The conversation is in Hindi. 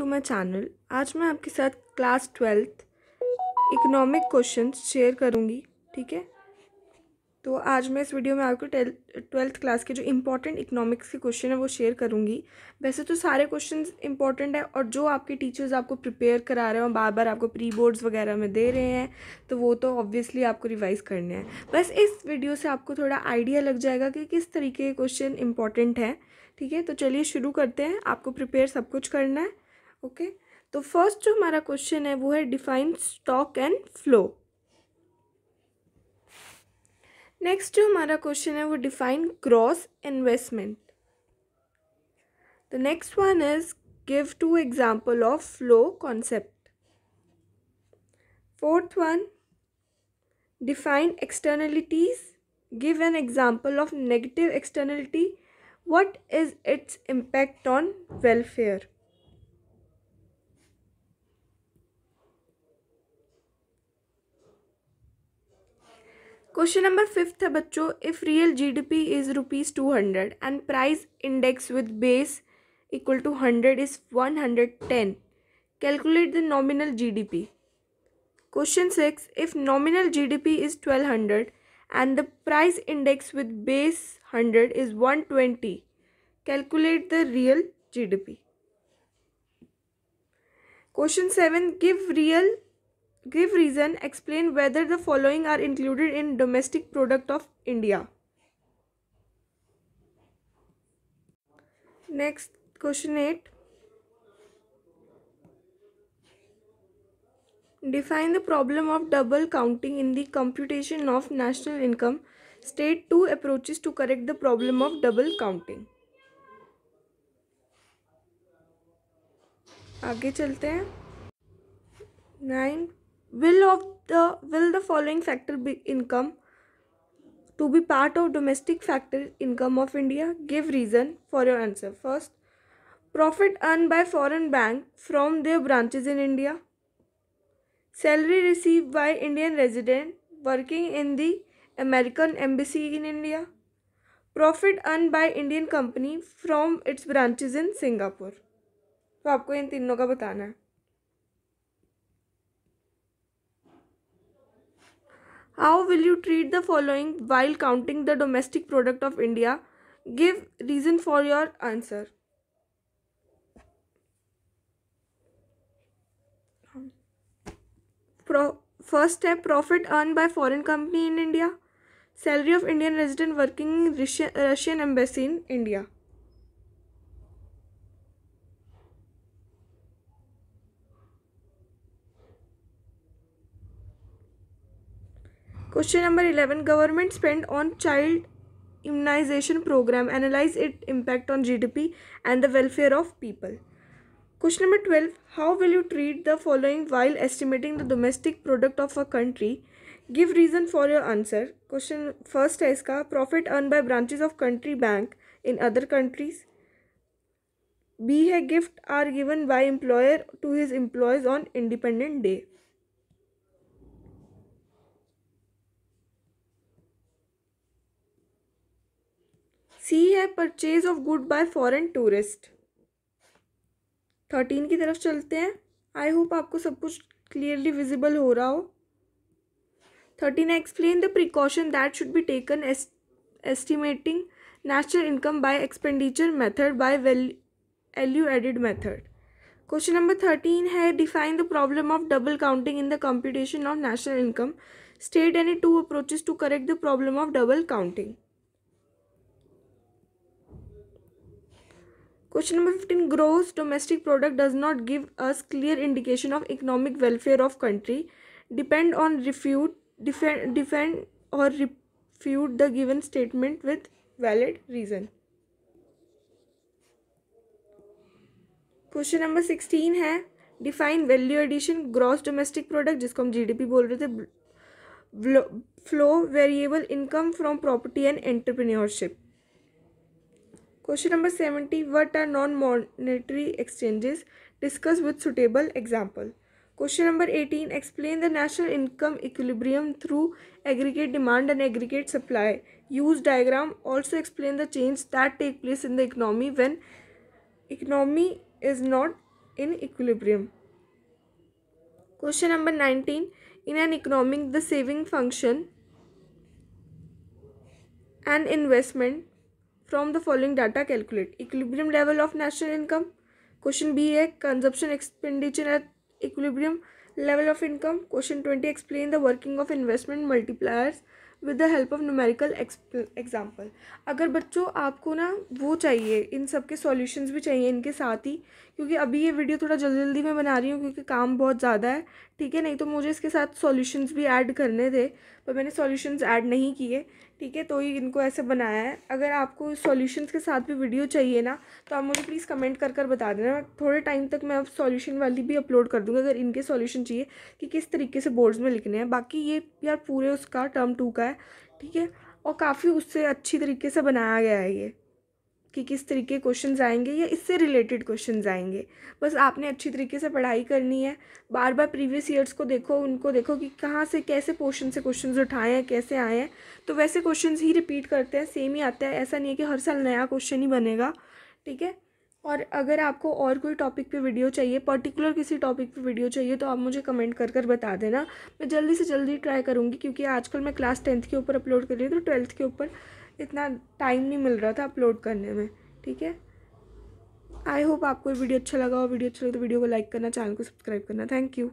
टू माई चैनल आज मैं आपके साथ class twelfth economic question share करूँगी ठीक है तो आज मैं इस वीडियो में आपको ट्वेल्थ क्लास के जो इम्पोर्टेंट इकोनॉमिक्स के क्वेश्चन है वो शेयर करूँगी वैसे तो सारे क्वेश्चन इंपॉर्टेंट है और जो आपके टीचर्स आपको प्रिपेयर करा रहे हो बार बार आपको प्री बोर्ड्स वगैरह में दे रहे हैं तो वो तो ऑब्वियसली आपको रिवाइज़ करने हैं बस इस वीडियो से आपको थोड़ा आइडिया लग जाएगा कि किस तरीके के क्वेश्चन इंपॉर्टेंट हैं ठीक है तो चलिए शुरू करते हैं आपको प्रिपेयर सब कुछ करना है ओके तो फर्स्ट जो हमारा क्वेश्चन है वो है define stock and flow next जो हमारा क्वेश्चन है वो define gross investment the next one is give two example of flow concept fourth one define externalities give an example of negative externality what is its impact on welfare question number fifth है बच्चों if real GDP is rupees two hundred and price index with base equal to hundred is one hundred ten calculate the nominal GDP question six if nominal GDP is twelve hundred index with base index is one twenty calculate the real G D P question seven give real give reason explain whether the following are included in domestic product of india next question 8 define the problem of double counting in the computation of national income state two approaches to correct the problem of double counting आगे चलते हैं nine will of the will the following factor be income to be part of domestic factor income of india give reason for your answer first profit earned by foreign bank from their branches in india salary received by indian resident working in the american embassy in india profit earned by indian company from its branches in singapore तो आपको इन तीनों का बताना है How will you treat the following while counting the domestic product of India? Give reason for your answer. Pro first step profit earned by foreign company in India. Salary of Indian resident working in Russian embassy in India. Question number 11 Government spend on child immunization program. Analyze its impact on GDP and the welfare of people. Question number 12 How will you treat the following while estimating the domestic product of a country? Give reason for your answer. Question first है profit earned by branches of country bank in other countries. B है gift are given by employer to his employees on independent day. C है purchase of good by foreign tourist thirteen की तरफ चलते हैं आई होप आपको सब कुछ क्लियरली विजिबल हो रहा हो thirteen explain the precaution that should be taken estimating national income by expenditure method by value added method question number thirteen है define the problem of double counting in the computation of national income state any two approaches to correct the problem of double counting question number fifteen gross domestic product does not give us clear indication of economic welfare of country defend or refute defend और refute the given statement with valid reason question number sixteen है define value addition gross domestic product जिसको हम जीडीपी बोल रहे थे flow variable income from property and entrepreneurship Question number 70. What are non-monetary exchanges? Discuss with suitable example. Question number 18. Explain the national income equilibrium through aggregate demand and aggregate supply. Use diagram. Also explain the change that take place in the economy when economy is not in equilibrium. Question number 19. In an economic, the saving function and investment from the following data calculate equilibrium level of national income question b a consumption expenditure at equilibrium level of income question 20 explain the working of investment multipliers with the help of numerical example अगर बच्चों आपको ना वो चाहिए इन सब के सॉल्यूशंस भी चाहिए इनके साथ ही क्योंकि अभी ये वीडियो थोड़ा जल्दी जल्दी मैं बना रही हूँ क्योंकि काम बहुत ज़्यादा है ठीक है नहीं तो मुझे इसके साथ सॉल्यूशंस भी ऐड करने थे पर मैंने सॉल्यूशंस ऐड नहीं किए ठीक है तो ही इनको ऐसे बनाया है अगर आपको सॉल्यूशंस के साथ भी वीडियो चाहिए ना तो आप मुझे प्लीज़ कमेंट कर कर बता देना थोड़े टाइम तक मैं अब सॉल्यूशन वाली भी अपलोड कर दूँगी अगर इनके सॉल्यूशन चाहिए कि किस तरीके से बोर्ड्स में लिखने हैं बाकी ये यार पूरे उसका टर्म टू का है है ठीक है और काफ़ी उससे अच्छी तरीके से बनाया गया है ये कि किस तरीके क्वेश्चन आएंगे या इससे रिलेटेड क्वेश्चन आएंगे बस आपने अच्छी तरीके से पढ़ाई करनी है बार बार प्रीवियस ईयर्स को देखो उनको देखो कि कहाँ से कैसे पोर्शन से क्वेश्चंस उठाए हैं कैसे आए हैं तो वैसे क्वेश्चंस ही रिपीट करते हैं सेम ही आते हैं ऐसा नहीं है कि हर साल नया क्वेश्चन ही बनेगा ठीक है और अगर आपको और कोई टॉपिक पे वीडियो चाहिए पर्टिकुलर किसी टॉपिक पे वीडियो चाहिए तो आप मुझे कमेंट कर कर बता देना मैं जल्दी से जल्दी ट्राई करूँगी क्योंकि आजकल मैं क्लास टेंथ के ऊपर अपलोड कर रही हूँ तो ट्वेल्थ के ऊपर इतना टाइम नहीं मिल रहा था अपलोड करने में ठीक है आई होप आपको वीडियो अच्छा लगा और वीडियो अच्छा लगा तो वीडियो को लाइक करना चैनल को सब्सक्राइब करना थैंक यू